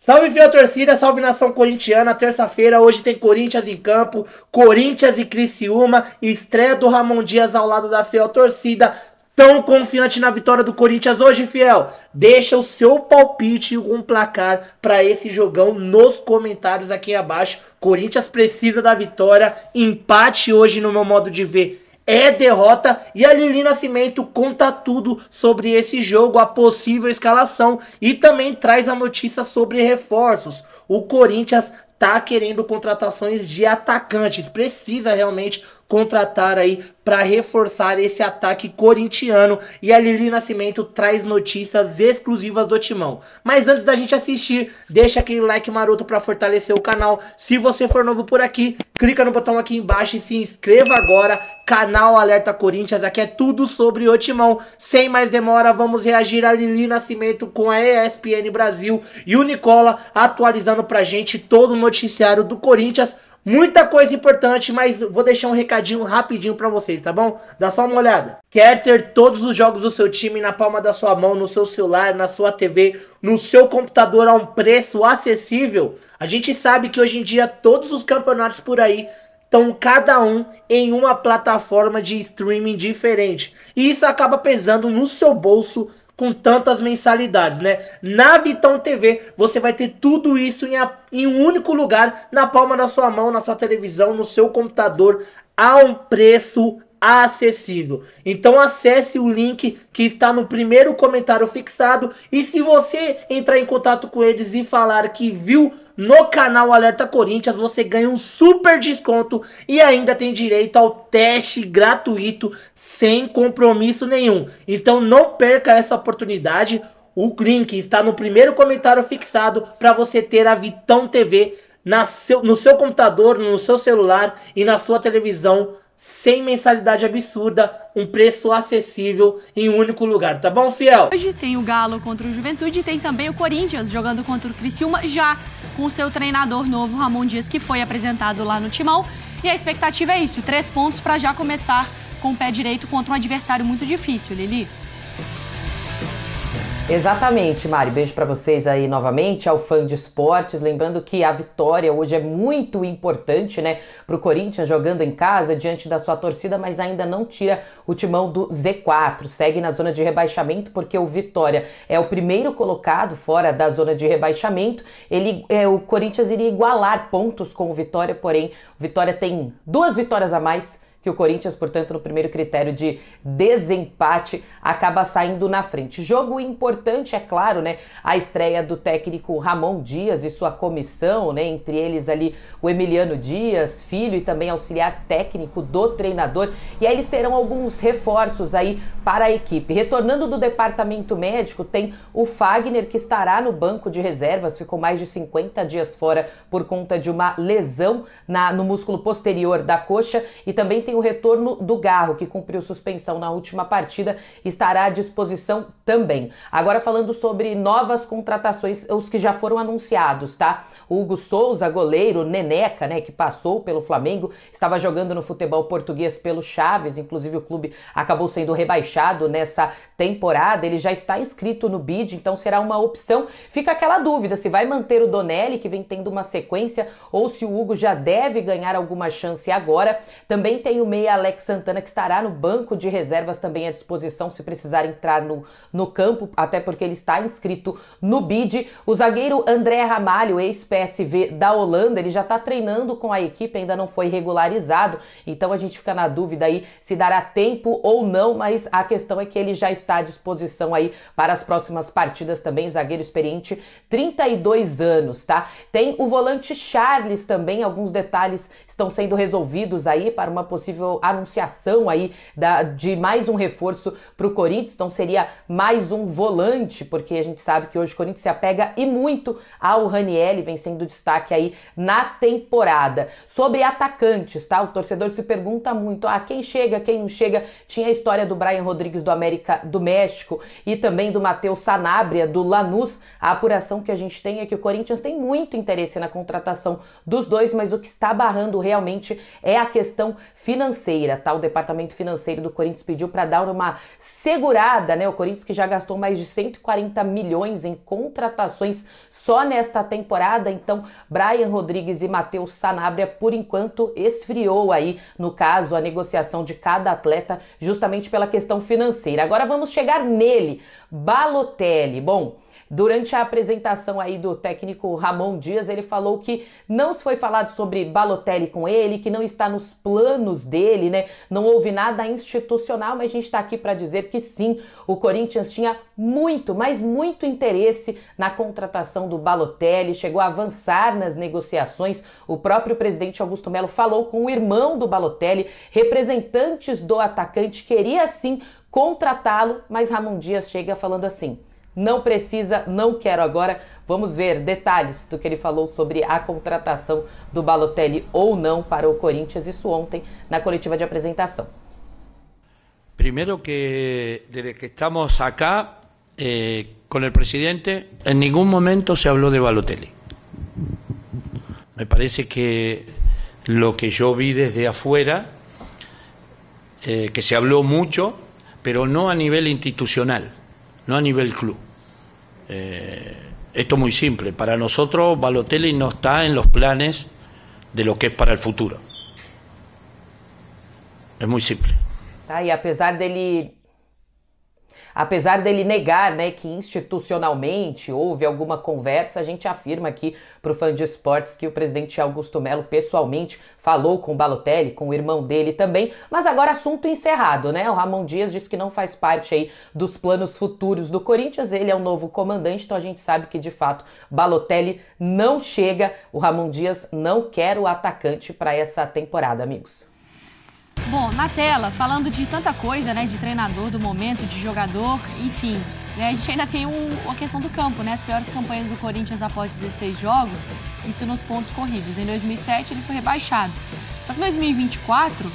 Salve, fiel torcida, salve nação corintiana. Terça-feira, hoje tem Corinthians em campo, Corinthians e Criciúma, estreia do Ramon Dias ao lado da fiel torcida. Tão confiante na vitória do Corinthians hoje, fiel? Deixa o seu palpite e um placar para esse jogão nos comentários aqui abaixo. Corinthians precisa da vitória, empate hoje no meu modo de ver é derrota e a Lili Nascimento conta tudo sobre esse jogo, a possível escalação e também traz a notícia sobre reforços. O Corinthians tá querendo contratações de atacantes, precisa realmente contratar aí para reforçar esse ataque corintiano e a Lili Nascimento traz notícias exclusivas do Timão. Mas antes da gente assistir, deixa aquele like maroto para fortalecer o canal. Se você for novo por aqui, clica no botão aqui embaixo e se inscreva agora. Canal Alerta Corinthians, aqui é tudo sobre o Timão. Sem mais demora, vamos reagir a Lili Nascimento com a ESPN Brasil e o Nicola atualizando pra gente todo o noticiário do Corinthians. Muita coisa importante, mas vou deixar um recadinho rapidinho para vocês, tá bom? Dá só uma olhada. Quer ter todos os jogos do seu time na palma da sua mão, no seu celular, na sua TV, no seu computador a um preço acessível? A gente sabe que hoje em dia todos os campeonatos por aí estão cada um em uma plataforma de streaming diferente. E isso acaba pesando no seu bolso com tantas mensalidades, né? Na Vitão TV você vai ter tudo isso em, a, em, um único lugar, na palma da sua mão, na sua televisão, no seu computador, a um preço acessível. Então acesse o link que está no primeiro comentário fixado e se você entrar em contato com eles e falar que viu no canal Alerta Corinthians, você ganha um super desconto e ainda tem direito ao teste gratuito sem compromisso nenhum. Então não perca essa oportunidade. O link está no primeiro comentário fixado para você ter a Vitão TV seu, no seu computador, no seu celular e na sua televisão sem mensalidade absurda, um preço acessível em um único lugar, tá bom, fiel? Hoje tem o Galo contra o Juventude e tem também o Corinthians jogando contra o Criciúma, já com seu treinador novo, Ramon Dias, que foi apresentado lá no Timão. E a expectativa é isso, três pontos para já começar com o pé direito contra um adversário muito difícil, Lili. Exatamente, Mari. Beijo para vocês aí novamente, ao fã de esportes. Lembrando que a vitória hoje é muito importante, né, para o Corinthians jogando em casa diante da sua torcida, mas ainda não tira o timão do Z4. Segue na zona de rebaixamento porque o Vitória é o primeiro colocado fora da zona de rebaixamento. Ele, é, o Corinthians iria igualar pontos com o Vitória, porém, o Vitória tem duas vitórias a mais que o Corinthians, portanto, no primeiro critério de desempate, acaba saindo na frente. Jogo importante, é claro, né? A estreia do técnico Ramon Dias e sua comissão, né? Entre eles ali o Emiliano Dias, filho e também auxiliar técnico do treinador. E aí eles terão alguns reforços aí para a equipe. Retornando do departamento médico, tem o Fagner que estará no banco de reservas, ficou mais de 50 dias fora por conta de uma lesão na, no músculo posterior da coxa e também tem o retorno do Garro, que cumpriu suspensão na última partida, estará à disposição também. Agora falando sobre novas contratações, os que já foram anunciados, tá? O Hugo Souza, goleiro, Neneca, né, que passou pelo Flamengo, estava jogando no futebol português pelo Chaves, inclusive o clube acabou sendo rebaixado nessa temporada, ele já está inscrito no bid, então será uma opção. Fica aquela dúvida se vai manter o Donelli, que vem tendo uma sequência, ou se o Hugo já deve ganhar alguma chance agora. Também tem o meia Alex Santana que estará no banco de reservas também à disposição se precisar entrar no, no campo, até porque ele está inscrito no BID. O zagueiro André Ramalho, ex-PSV da Holanda, ele já está treinando com a equipe, ainda não foi regularizado, então a gente fica na dúvida aí se dará tempo ou não, mas a questão é que ele já está à disposição aí para as próximas partidas também, zagueiro experiente, 32 anos, tá? Tem o volante Charles também, alguns detalhes estão sendo resolvidos aí para uma possível possível anunciação aí da, de mais um reforço para o Corinthians, então seria mais um volante, porque a gente sabe que hoje o Corinthians se apega e muito ao Ranielli, vem sendo destaque aí na temporada. Sobre atacantes, tá? O torcedor se pergunta muito, ah, quem chega, quem não chega? Tinha a história do Brian Rodrigues do América do México e também do Matheus Sanabria do Lanús. A apuração que a gente tem é que o Corinthians tem muito interesse na contratação dos dois, mas o que está barrando realmente é a questão financeira financeira, tá? O departamento financeiro do Corinthians pediu para dar uma segurada, né? O Corinthians que já gastou mais de 140 milhões em contratações só nesta temporada, então Brian Rodrigues e Matheus Sanabria por enquanto esfriou aí, no caso, a negociação de cada atleta justamente pela questão financeira. Agora vamos chegar nele, Balotelli. Bom, Durante a apresentação aí do técnico Ramon Dias, ele falou que não se foi falado sobre Balotelli com ele, que não está nos planos dele, né? Não houve nada institucional, mas a gente está aqui para dizer que sim, o Corinthians tinha muito, mas muito interesse na contratação do Balotelli, chegou a avançar nas negociações. O próprio presidente Augusto Melo falou com o irmão do Balotelli, representantes do atacante queria sim contratá-lo, mas Ramon Dias chega falando assim: não precisa, não quero agora. Vamos ver detalhes do que ele falou sobre a contratação do Balotelli ou não para o Corinthians, isso ontem na coletiva de apresentação. Primeiro que desde que estamos acá eh, com o presidente, em nenhum momento se falou de Balotelli. Me parece que lo que yo vi desde afuera, eh, que se habló mucho, pero no a nivel institucional, no a nivel club. Eh, esto es muy simple. Para nosotros, Balotelli no está en los planes de lo que es para el futuro. Es muy simple. Tá, e a pesar dele Apesar dele negar né, que institucionalmente houve alguma conversa, a gente afirma aqui para o fã de esportes que o presidente Augusto Melo pessoalmente falou com o Balotelli, com o irmão dele também. Mas agora assunto encerrado, né? O Ramon Dias disse que não faz parte aí dos planos futuros do Corinthians. Ele é o novo comandante, então a gente sabe que de fato Balotelli não chega. O Ramon Dias não quer o atacante para essa temporada, amigos. Bom, na tela, falando de tanta coisa, né? De treinador, do momento, de jogador, enfim. Né, a gente ainda tem uma a questão do campo, né? As piores campanhas do Corinthians após 16 jogos, isso nos pontos corridos. Em 2007 ele foi rebaixado. Só que 2024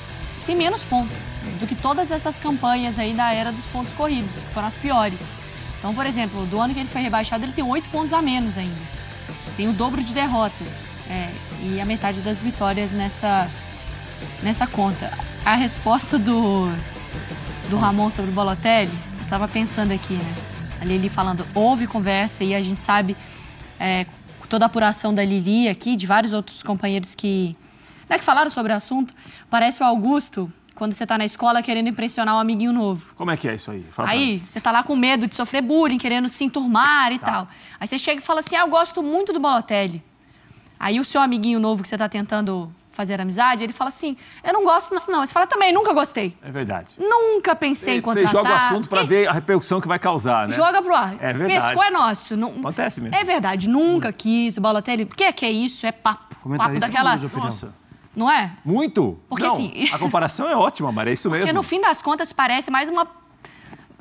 tem menos pontos do que todas essas campanhas aí da era dos pontos corridos, que foram as piores. Então, por exemplo, do ano que ele foi rebaixado, ele tem oito pontos a menos ainda. Tem o dobro de derrotas é, e a metade das vitórias nessa, nessa conta a resposta do, do Ramon sobre o Balotelli, eu tava pensando aqui, né? A Lili falando, houve conversa e a gente sabe é, toda a apuração da Lili aqui, de vários outros companheiros que, é que falaram sobre o assunto. Parece o Augusto, quando você tá na escola querendo impressionar um amiguinho novo. Como é que é isso aí? Fala aí, você tá lá com medo de sofrer bullying, querendo se enturmar e tá. tal. Aí você chega e fala assim: "Ah, eu gosto muito do Balotelli". Aí o seu amiguinho novo que você tá tentando fazer amizade, ele fala assim: eu não gosto disso, não. Você fala também, nunca gostei. É verdade. Nunca pensei você, em contratar. Você joga o assunto para ver a repercussão que vai causar, né? Joga pro ar. É verdade. Pescou é nosso. Não... Acontece mesmo. É verdade, nunca hum. quis, bola até ele. O que é que é isso? É papo. Papo daquela. Nossa. Não é? Muito! Porque não, assim. a comparação é ótima, Maria, é isso Porque mesmo. Porque no fim das contas parece mais uma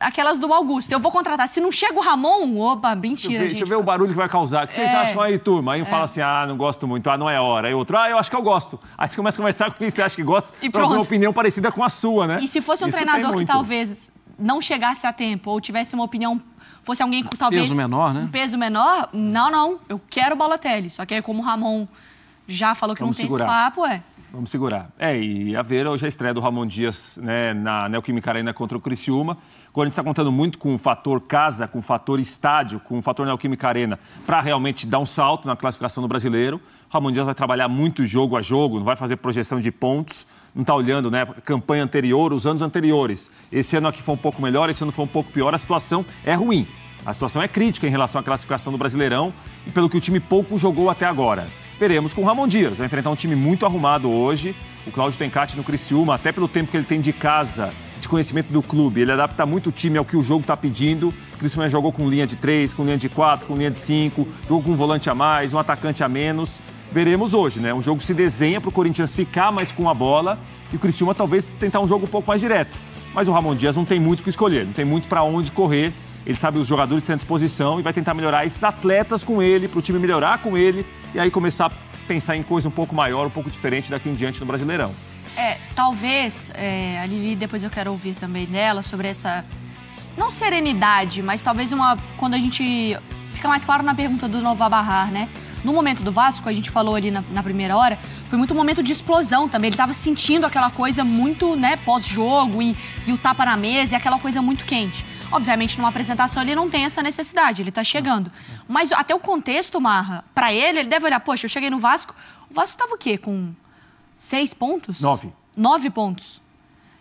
aquelas do Augusto. Eu vou contratar. Se não chega o Ramon, opa, mentira. Deixa, gente. deixa eu ver o barulho que vai causar. O que vocês é. acham aí, turma? Aí um é. fala assim: ah, não gosto muito, ah, não é hora. Aí outro, ah, eu acho que eu gosto. Aí você começa a conversar com quem você acha que gosta, e pra uma opinião parecida com a sua, né? E se fosse um Isso treinador que talvez não chegasse a tempo ou tivesse uma opinião fosse alguém com talvez. Peso menor, né? Um peso menor, não, não. Eu quero o Balotelli. Só que aí, como o Ramon já falou que Vamos não tem esse papo, é. Vamos segurar. É, e a ver hoje é a estreia do Ramon Dias né, na Neoquímica Arena contra o Criciúma. O Corinthians está contando muito com o fator casa, com o fator estádio, com o fator Neoquímica Arena para realmente dar um salto na classificação do brasileiro. O Ramon Dias vai trabalhar muito jogo a jogo, não vai fazer projeção de pontos, não está olhando né, campanha anterior, os anos anteriores. Esse ano aqui foi um pouco melhor, esse ano foi um pouco pior, a situação é ruim. A situação é crítica em relação à classificação do Brasileirão e pelo que o time pouco jogou até agora veremos com o Ramon Dias. Vai enfrentar um time muito arrumado hoje. O Cláudio Tencati no Criciúma, até pelo tempo que ele tem de casa, de conhecimento do clube, ele adapta muito o time ao que o jogo está pedindo. O Criciúma jogou com linha de 3, com linha de 4, com linha de 5, jogou com um volante a mais, um atacante a menos. Veremos hoje, né? Um jogo se desenha para o Corinthians ficar mais com a bola e o Criciúma talvez tentar um jogo um pouco mais direto. Mas o Ramon Dias não tem muito o que escolher, não tem muito para onde correr ele sabe os jogadores que têm à disposição e vai tentar melhorar esses atletas com ele, para o time melhorar com ele e aí começar a pensar em coisa um pouco maior, um pouco diferente daqui em diante no Brasileirão. É, talvez, é, a Lili, depois eu quero ouvir também dela sobre essa, não serenidade, mas talvez uma, quando a gente, fica mais claro na pergunta do Nova Barrar, né? No momento do Vasco, a gente falou ali na, na primeira hora, foi muito um momento de explosão também. Ele estava sentindo aquela coisa muito, né, pós-jogo e, e o tapa na mesa e aquela coisa muito quente. Obviamente, numa apresentação ele não tem essa necessidade, ele está chegando. Mas até o contexto, Marra, para ele, ele deve olhar, poxa, eu cheguei no Vasco, o Vasco estava o quê? Com seis pontos? Nove. Nove pontos.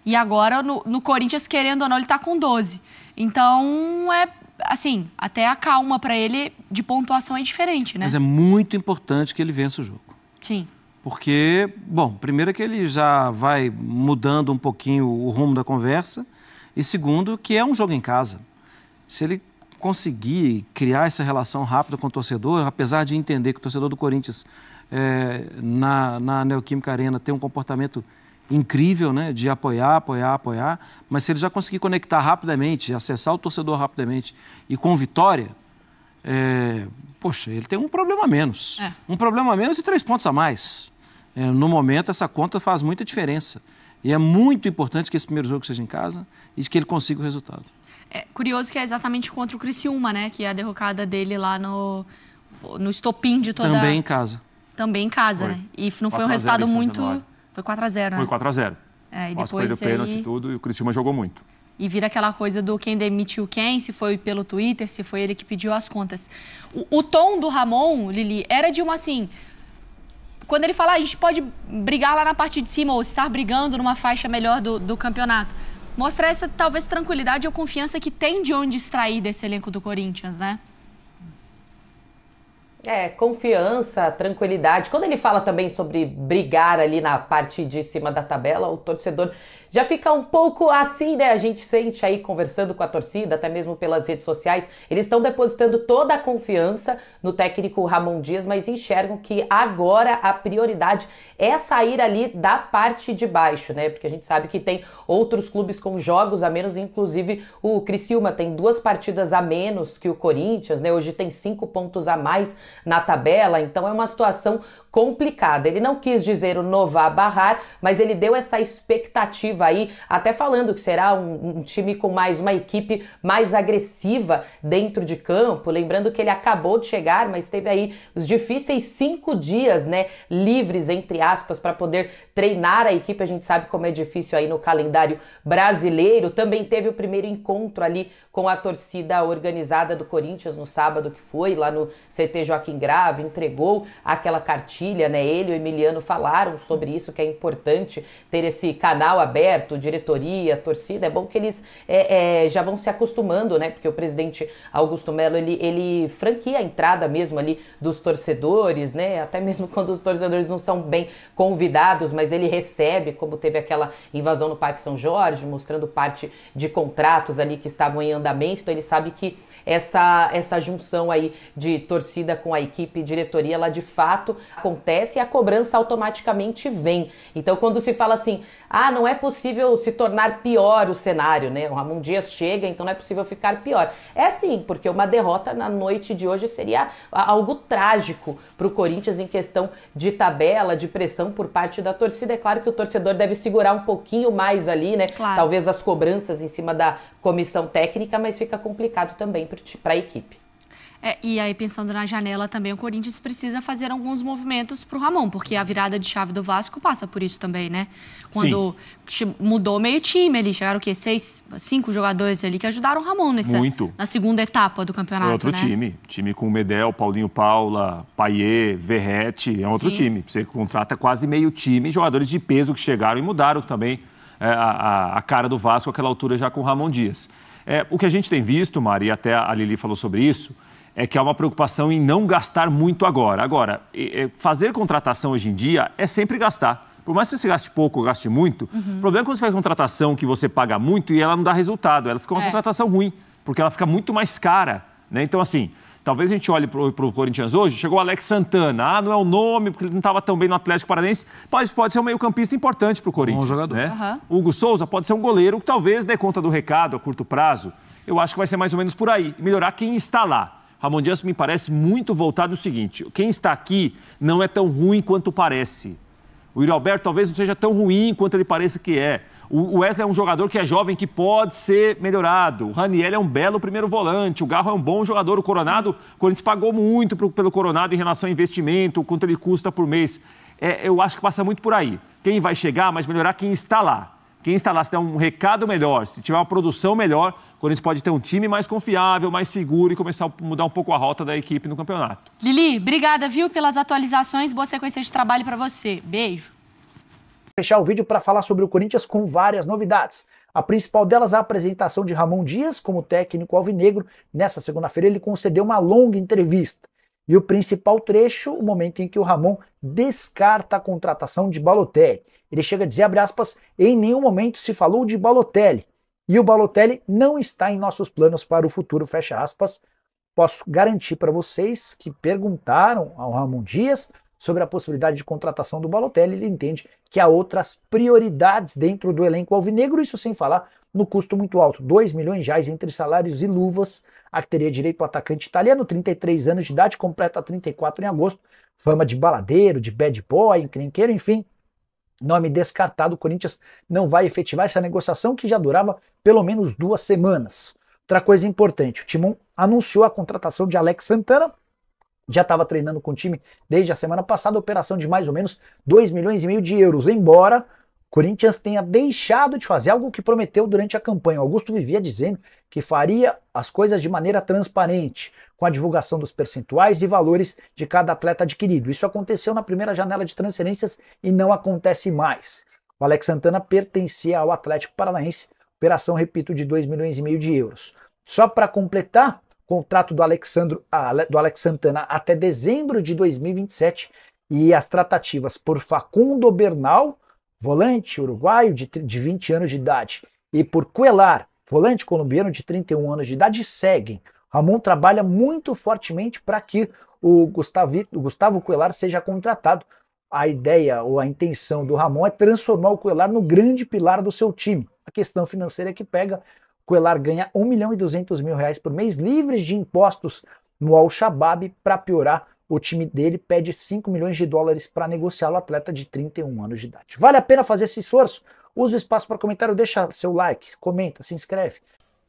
E agora, no, no Corinthians, querendo ou não, ele está com 12. Então, é assim, até a calma para ele de pontuação é diferente, né? Mas é muito importante que ele vença o jogo. Sim. Porque, bom, primeiro é que ele já vai mudando um pouquinho o rumo da conversa. E segundo, que é um jogo em casa. Se ele conseguir criar essa relação rápida com o torcedor, apesar de entender que o torcedor do Corinthians é, na, na Neoquímica Arena tem um comportamento incrível, né? De apoiar, apoiar, apoiar. Mas se ele já conseguir conectar rapidamente, acessar o torcedor rapidamente e com vitória, é, poxa, ele tem um problema a menos. É. Um problema a menos e três pontos a mais. É, no momento, essa conta faz muita diferença. E é muito importante que esse primeiro jogo seja em casa e que ele consiga o resultado. É curioso que é exatamente contra o Criciúma, né? Que é a derrocada dele lá no, no estopim de toda... Também em casa. Também em casa, foi. né? E não foi um resultado muito... Foi 4x0, né? Foi 4x0. É, e depois... Mas foi pênalti e tudo e o Criciúma jogou muito. E vira aquela coisa do quem demitiu quem, se foi pelo Twitter, se foi ele que pediu as contas. O, o tom do Ramon, Lili, era de uma assim quando ele fala, ah, a gente pode brigar lá na parte de cima ou estar brigando numa faixa melhor do, do campeonato, Mostra essa talvez tranquilidade ou confiança que tem de onde extrair desse elenco do Corinthians, né? É, confiança, tranquilidade. Quando ele fala também sobre brigar ali na parte de cima da tabela, o torcedor já fica um pouco assim, né? A gente sente aí conversando com a torcida, até mesmo pelas redes sociais, eles estão depositando toda a confiança no técnico Ramon Dias, mas enxergam que agora a prioridade é sair ali da parte de baixo, né? Porque a gente sabe que tem outros clubes com jogos a menos, inclusive o Criciúma tem duas partidas a menos que o Corinthians, né? Hoje tem cinco pontos a mais na tabela, então é uma situação complicada. Ele não quis dizer o novar barrar, mas ele deu essa expectativa aí até falando que será um, um time com mais uma equipe mais agressiva dentro de campo. Lembrando que ele acabou de chegar, mas teve aí os difíceis cinco dias, né? Livres, entre aspas, para poder treinar a equipe, a gente sabe como é difícil aí no calendário brasileiro. Também teve o primeiro encontro ali com a torcida organizada do Corinthians no sábado que foi, lá no CT Joaquim Grave, entregou aquela cartilha, né? Ele e o Emiliano falaram sobre isso, que é importante ter esse canal aberto, diretoria, torcida. É bom que eles é, é, já vão se acostumando, né? Porque o presidente Augusto Melo, ele, ele franquia a entrada mesmo ali dos torcedores, né? Até mesmo quando os torcedores não são bem convidados, mas mas ele recebe, como teve aquela invasão no Parque São Jorge, mostrando parte de contratos ali que estavam em andamento, então ele sabe que essa, essa junção aí de torcida com a equipe diretoria, ela de fato acontece e a cobrança automaticamente vem. Então, quando se fala assim, ah, não é possível se tornar pior o cenário, né? O Ramon Dias chega, então não é possível ficar pior. É sim, porque uma derrota na noite de hoje seria algo trágico para o Corinthians em questão de tabela, de pressão por parte da torcida. É claro que o torcedor deve segurar um pouquinho mais ali, né? Claro. Talvez as cobranças em cima da comissão técnica, mas fica complicado também para a equipe. É, e aí, pensando na janela também, o Corinthians precisa fazer alguns movimentos para o Ramon, porque a virada de chave do Vasco passa por isso também, né? Quando Sim. mudou meio time ali, chegaram o quê? Seis, cinco jogadores ali que ajudaram o Ramon nessa, Muito. na segunda etapa do campeonato. É outro né? time. Time com Medel, Paulinho Paula, Paier, Verrete. É outro Sim. time. Você contrata quase meio time, jogadores de peso que chegaram e mudaram também é, a, a cara do Vasco àquela altura já com o Ramon Dias. É, o que a gente tem visto, Maria até a Lili falou sobre isso, é que há uma preocupação em não gastar muito agora. Agora, fazer contratação hoje em dia é sempre gastar. Por mais que você gaste pouco ou gaste muito, uhum. o problema é quando você faz contratação que você paga muito e ela não dá resultado. Ela fica uma é. contratação ruim, porque ela fica muito mais cara. Né? Então, assim, Talvez a gente olhe para o Corinthians hoje, chegou o Alex Santana. Ah, não é o nome, porque ele não estava tão bem no Atlético Paranaense, mas pode ser um meio-campista importante para o Corinthians. Um jogador. Né? Uhum. Hugo Souza pode ser um goleiro que talvez dê conta do recado a curto prazo. Eu acho que vai ser mais ou menos por aí. Melhorar quem está lá. Ramon Dias me parece muito voltado no seguinte: quem está aqui não é tão ruim quanto parece. O Yuri Alberto talvez não seja tão ruim quanto ele pareça que é. O Wesley é um jogador que é jovem, que pode ser melhorado. O Raniel é um belo primeiro volante. O Garro é um bom jogador. O Coronado, o Corinthians pagou muito pro, pelo Coronado em relação ao investimento, quanto ele custa por mês. É, eu acho que passa muito por aí. Quem vai chegar, mas melhorar quem está lá. Quem está lá, se der um recado melhor, se tiver uma produção melhor, o Corinthians pode ter um time mais confiável, mais seguro e começar a mudar um pouco a rota da equipe no campeonato. Lili, obrigada, viu, pelas atualizações. Boa sequência de trabalho para você. Beijo fechar o vídeo para falar sobre o Corinthians com várias novidades. A principal delas é a apresentação de Ramon Dias como técnico alvinegro. Nessa segunda-feira ele concedeu uma longa entrevista. E o principal trecho, o momento em que o Ramon descarta a contratação de Balotelli. Ele chega a dizer, abre aspas, em nenhum momento se falou de Balotelli. E o Balotelli não está em nossos planos para o futuro, fecha aspas. Posso garantir para vocês que perguntaram ao Ramon Dias sobre a possibilidade de contratação do Balotelli, ele entende que há outras prioridades dentro do elenco alvinegro, isso sem falar no custo muito alto, 2 milhões de reais entre salários e luvas, a que teria direito o atacante italiano, 33 anos de idade, completa 34 em agosto, fama de baladeiro, de bad boy, encrenqueiro, enfim, nome descartado, o Corinthians não vai efetivar essa negociação que já durava pelo menos duas semanas. Outra coisa importante, o Timon anunciou a contratação de Alex Santana, já estava treinando com o time desde a semana passada, operação de mais ou menos 2 milhões e meio de euros, embora Corinthians tenha deixado de fazer algo que prometeu durante a campanha. Augusto vivia dizendo que faria as coisas de maneira transparente, com a divulgação dos percentuais e valores de cada atleta adquirido. Isso aconteceu na primeira janela de transferências e não acontece mais. O Alex Santana pertencia ao Atlético Paranaense, operação, repito, de 2 milhões e meio de euros. Só para completar, contrato do, Alexandro, ah, do Alex Santana até dezembro de 2027 e as tratativas por Facundo Bernal, volante uruguaio de, de 20 anos de idade, e por Cuelar, volante colombiano de 31 anos de idade, seguem. Ramon trabalha muito fortemente para que o Gustavo, o Gustavo Cuelar seja contratado. A ideia ou a intenção do Ramon é transformar o Cuelar no grande pilar do seu time. A questão financeira que pega, Coelar ganha 1 milhão e 200 mil reais por mês livres de impostos no Al-Shabaab. Para piorar, o time dele pede 5 milhões de dólares para negociar o atleta de 31 anos de idade. Vale a pena fazer esse esforço? Usa o espaço para comentário, deixa seu like, comenta, se inscreve.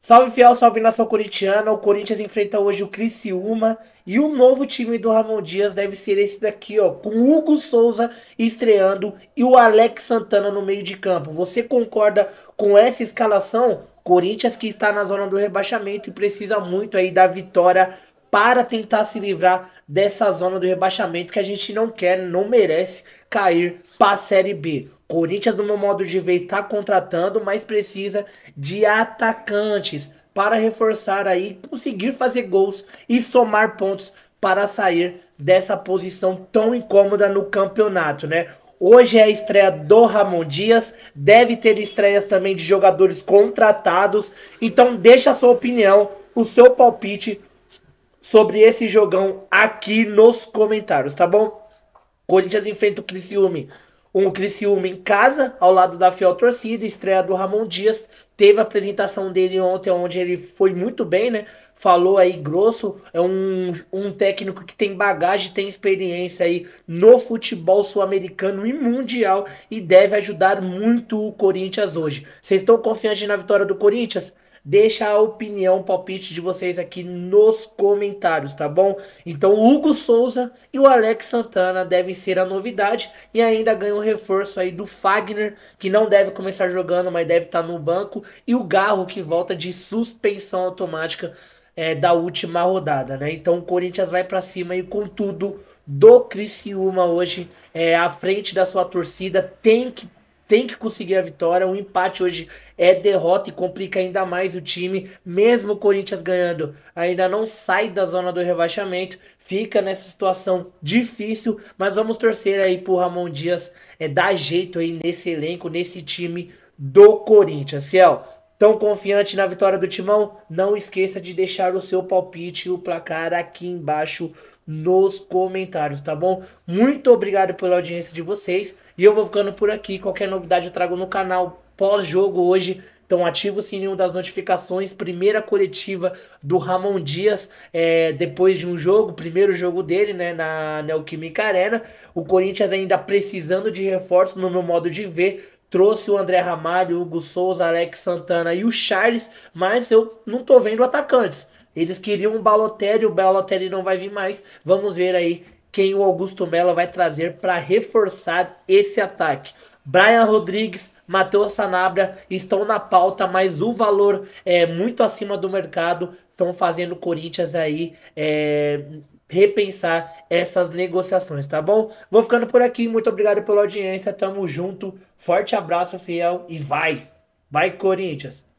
Salve fiel, salve nação corintiana. O Corinthians enfrenta hoje o Criciúma e o novo time do Ramon Dias deve ser esse daqui, ó, com o Hugo Souza estreando e o Alex Santana no meio de campo. Você concorda com essa escalação? Corinthians que está na zona do rebaixamento e precisa muito aí da vitória para tentar se livrar dessa zona do rebaixamento que a gente não quer, não merece cair para a Série B. Corinthians, no meu modo de ver, está contratando, mas precisa de atacantes para reforçar aí, conseguir fazer gols e somar pontos para sair dessa posição tão incômoda no campeonato, né? Hoje é a estreia do Ramon Dias, deve ter estreias também de jogadores contratados. Então deixa a sua opinião, o seu palpite sobre esse jogão aqui nos comentários, tá bom? Corinthians enfrenta o Criciúma um Criciúma em casa, ao lado da fiel torcida, estreia do Ramon Dias. Teve a apresentação dele ontem, onde ele foi muito bem, né? Falou aí grosso. É um, um técnico que tem bagagem, tem experiência aí no futebol sul-americano e mundial e deve ajudar muito o Corinthians hoje. Vocês estão confiantes na vitória do Corinthians? deixa a opinião, o palpite de vocês aqui nos comentários, tá bom? Então, o Hugo Souza e o Alex Santana devem ser a novidade e ainda ganha um reforço aí do Fagner, que não deve começar jogando, mas deve estar tá no banco, e o Garro, que volta de suspensão automática é, da última rodada, né? Então, o Corinthians vai para cima e com tudo do Criciúma hoje é, à frente da sua torcida tem que tem que conseguir a vitória. O empate hoje é derrota e complica ainda mais o time. Mesmo o Corinthians ganhando, ainda não sai da zona do rebaixamento, fica nessa situação difícil. Mas vamos torcer aí pro Ramon Dias é, dar jeito aí nesse elenco, nesse time do Corinthians. Fiel, tão confiante na vitória do Timão? Não esqueça de deixar o seu palpite e o placar aqui embaixo nos comentários, tá bom? Muito obrigado pela audiência de vocês. E eu vou ficando por aqui. Qualquer novidade eu trago no canal pós-jogo hoje. Então ativa o sininho das notificações. Primeira coletiva do Ramon Dias é, depois de um jogo, primeiro jogo dele, né, na Neoquímica Arena. O Corinthians ainda precisando de reforço, no meu modo de ver trouxe o André Ramalho, o Hugo Souza, Alex Santana e o Charles, mas eu não tô vendo atacantes. Eles queriam um Balotelli, o Balotelli não vai vir mais. Vamos ver aí quem o Augusto Mello vai trazer para reforçar esse ataque. Brian Rodrigues, Matheus Sanabria estão na pauta, mas o valor é muito acima do mercado. Estão fazendo o Corinthians aí é, repensar essas negociações, tá bom? Vou ficando por aqui. Muito obrigado pela audiência. Tamo junto. Forte abraço, fiel. E vai! Vai, Corinthians!